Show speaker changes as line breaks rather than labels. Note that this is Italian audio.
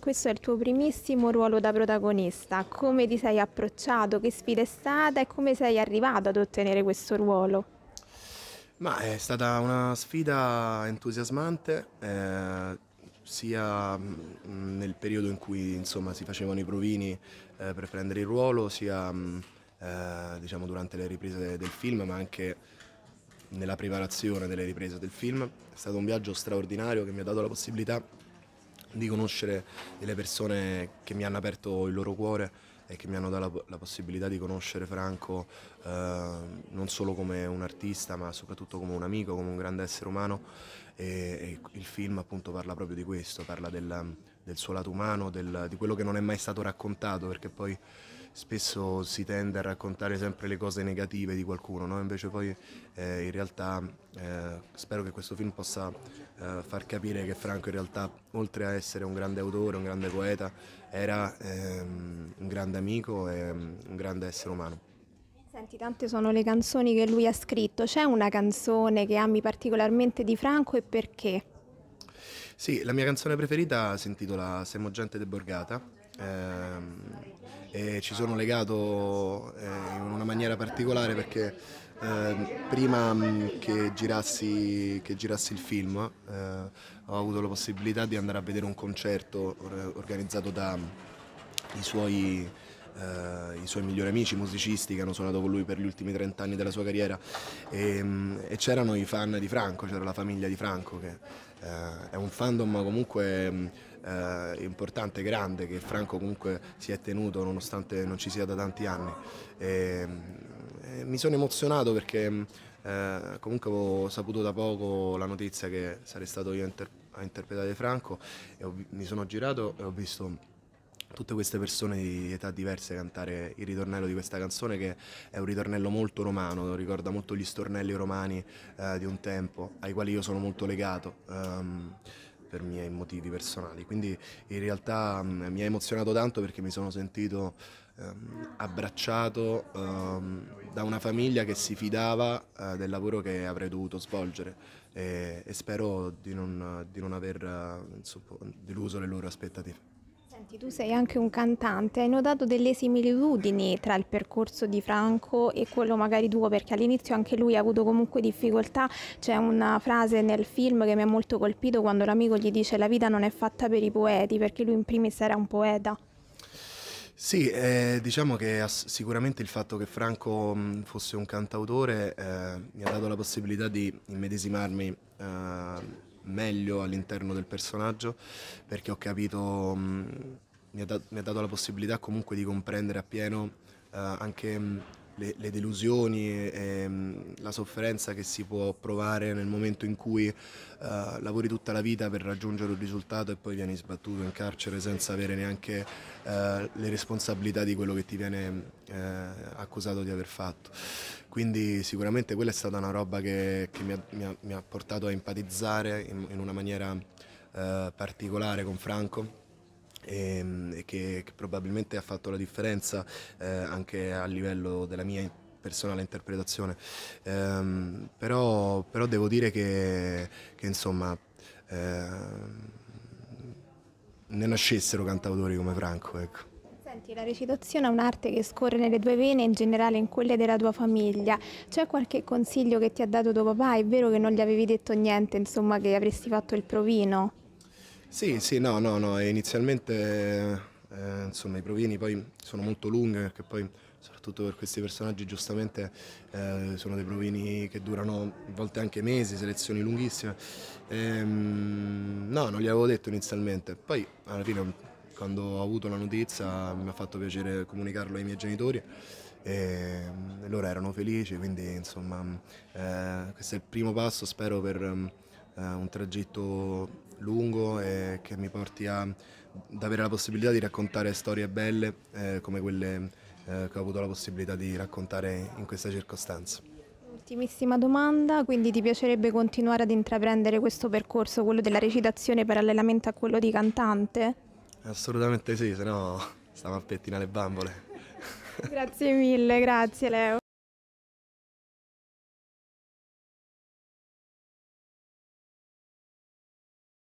Questo è il tuo primissimo ruolo da protagonista, come ti sei approcciato, che sfida è stata e come sei arrivato ad ottenere questo ruolo?
Ma è stata una sfida entusiasmante, eh, sia mm, nel periodo in cui insomma, si facevano i provini eh, per prendere il ruolo, sia mm, eh, diciamo, durante le riprese del film, ma anche nella preparazione delle riprese del film. È stato un viaggio straordinario che mi ha dato la possibilità di conoscere delle persone che mi hanno aperto il loro cuore e che mi hanno dato la, la possibilità di conoscere Franco eh, non solo come un artista ma soprattutto come un amico, come un grande essere umano e, e il film appunto parla proprio di questo, parla del, del suo lato umano, del, di quello che non è mai stato raccontato, perché poi spesso si tende a raccontare sempre le cose negative di qualcuno, no? invece poi eh, in realtà eh, spero che questo film possa eh, far capire che Franco in realtà oltre a essere un grande autore, un grande poeta, era ehm, un grande amico e un grande essere umano.
Senti, tante sono le canzoni che lui ha scritto, c'è una canzone che ami particolarmente di Franco e perché?
Sì, la mia canzone preferita si intitola Siamo gente deborgata ehm, e ci sono legato eh, in una maniera particolare perché eh, prima mm, che girassi, che girassi, il film eh, ho avuto la possibilità di andare a vedere un concerto organizzato dai mm, suoi Uh, i suoi migliori amici musicisti che hanno suonato con lui per gli ultimi 30 anni della sua carriera e, ehm, e c'erano i fan di Franco, c'era la famiglia di Franco che eh, è un fandom comunque eh, importante, grande, che Franco comunque si è tenuto nonostante non ci sia da tanti anni. E, e eh, mi sono emozionato perché eh, comunque avevo saputo da poco la notizia che sarei stato io a, inter a interpretare Franco e ho, mi sono girato e ho visto tutte queste persone di età diverse cantare il ritornello di questa canzone che è un ritornello molto romano, ricorda molto gli stornelli romani eh, di un tempo ai quali io sono molto legato. Um, per miei motivi personali, quindi in realtà um, mi ha emozionato tanto perché mi sono sentito um, abbracciato ehm, da una famiglia che si fidava uh, del lavoro che avrei dovuto svolgere e, e spero di non, di non aver uh, eh, deluso le loro aspettative.
Senti, tu sei anche un cantante, hai notato delle similitudini tra il percorso di Franco e quello magari tuo, perché all'inizio anche lui ha avuto comunque difficoltà, c'è una frase nel film che mi ha molto colpito quando l'amico gli dice la vita non è fatta per i poeti, perché lui in primis era un poeta.
Sì, eh, diciamo che sicuramente il fatto che Franco mh, mm, fosse un cantautore eh, mi ha dato la possibilità di immedesimarmi eh, meglio all'interno del personaggio perché ho capito, mh, mm, mi, ha mi, ha dato la possibilità comunque di comprendere appieno eh, anche mh, mm, le, le delusioni e, e, ehm, la sofferenza che si può provare nel momento in cui uh, lavori tutta la vita per raggiungere un risultato e poi vieni sbattuto in carcere senza avere neanche uh, le responsabilità di quello che ti viene uh, accusato di aver fatto. Quindi sicuramente quella è stata una roba che, che mi, ha, mi, ha, mi, ha, portato a empatizzare in, in una maniera particolare con Franco Ehm, e, che, che, probabilmente ha fatto la differenza eh, anche a livello della mia personale interpretazione. Ehm, però, però, devo dire che, che insomma eh, ne nascessero cantautori come Franco. Ecco.
Senti, la recitazione è un'arte che scorre nelle tue vene e in generale in quelle della tua famiglia. C'è qualche consiglio che ti ha dato tuo papà? È vero che non gli avevi detto niente, insomma, che avresti fatto il provino?
Sì, sì, no, no, no. inizialmente eh, insomma, i provini poi sono molto lunghi perché poi soprattutto per questi personaggi giustamente eh, sono dei provini che durano a volte anche mesi, selezioni lunghissime. Ehm, no, non gli avevo detto inizialmente, poi alla fine quando ho avuto la notizia mi ha fatto piacere comunicarlo ai miei genitori ehm, e loro erano felici, quindi insomma eh, questo è il primo passo spero per eh, un tragitto lungo e che mi porti a, ad avere la possibilità di raccontare storie belle eh, come quelle eh, che ho avuto la possibilità di raccontare in questa circostanza.
Ultimissima domanda, quindi ti piacerebbe continuare ad intraprendere questo percorso, quello della recitazione parallelamente a quello di cantante?
Assolutamente sì, se no stavo a pettinare le bambole. grazie mille, grazie Leo.